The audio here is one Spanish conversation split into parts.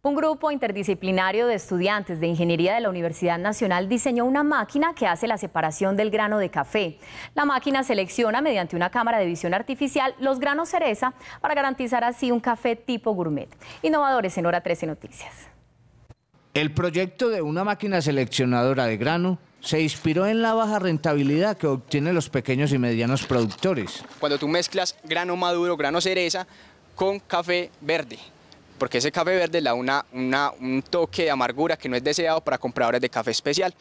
Un grupo interdisciplinario de estudiantes de ingeniería de la Universidad Nacional diseñó una máquina que hace la separación del grano de café. La máquina selecciona mediante una cámara de visión artificial los granos cereza para garantizar así un café tipo gourmet. Innovadores en Hora 13 Noticias. El proyecto de una máquina seleccionadora de grano se inspiró en la baja rentabilidad que obtienen los pequeños y medianos productores. Cuando tú mezclas grano maduro, grano cereza con café verde, porque ese café verde le da una, un toque de amargura que no es deseado para compradores de café especial.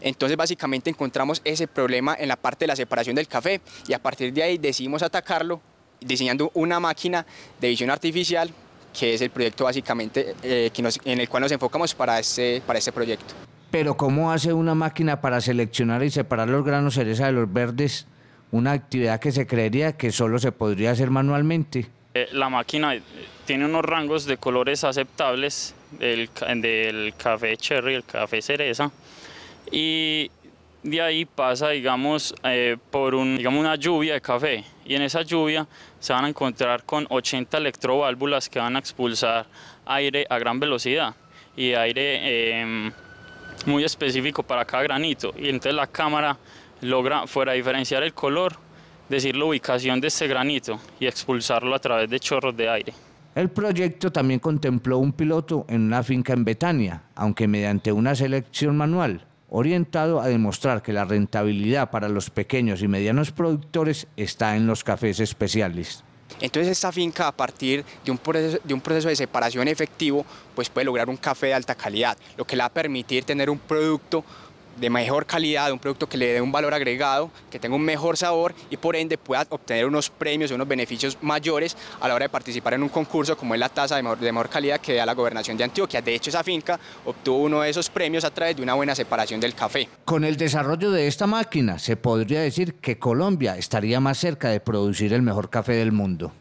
Entonces básicamente encontramos ese problema en la parte de la separación del café y a partir de ahí decidimos atacarlo diseñando una máquina de visión artificial que es el proyecto básicamente eh, que en el cual nos enfocamos para este, para este proyecto. Pero ¿cómo hace una máquina para seleccionar y separar los granos cereza de los verdes? Una actividad que se creería que solo se podría hacer manualmente. Eh, la máquina eh, tiene unos rangos de colores aceptables del, café cherry, el café cereza, y de ahí pasa, digamos, eh, por una lluvia de café. Y en esa lluvia se van a encontrar con 80 electroválvulas que van a expulsar aire a gran velocidad y aire em, muy específico para cada granito. Y entonces la cámara logra fuera diferenciar el color decir la ubicación de este granito y expulsarlo a través de chorros de aire. El proyecto también contempló un piloto en una finca en Betania, aunque mediante una selección manual, orientado a demostrar que la rentabilidad para los pequeños y medianos productores está en los cafés especiales. Entonces esta finca a partir de un, proceso, de un proceso de separación efectivo pues puede lograr un café de alta calidad, lo que le va a permitir tener un producto de mejor calidad, un producto que le dé un valor agregado, que tenga un mejor sabor y por ende pueda obtener unos premios, unos beneficios mayores a la hora de participar en un concurso como es la tasa de de mejor calidad que da la gobernación de Antioquia. De hecho, esa finca obtuvo uno de esos premios a través de una buena separación del café. Con el desarrollo de esta máquina, se podría decir que Colombia estaría más cerca de producir el mejor café del mundo.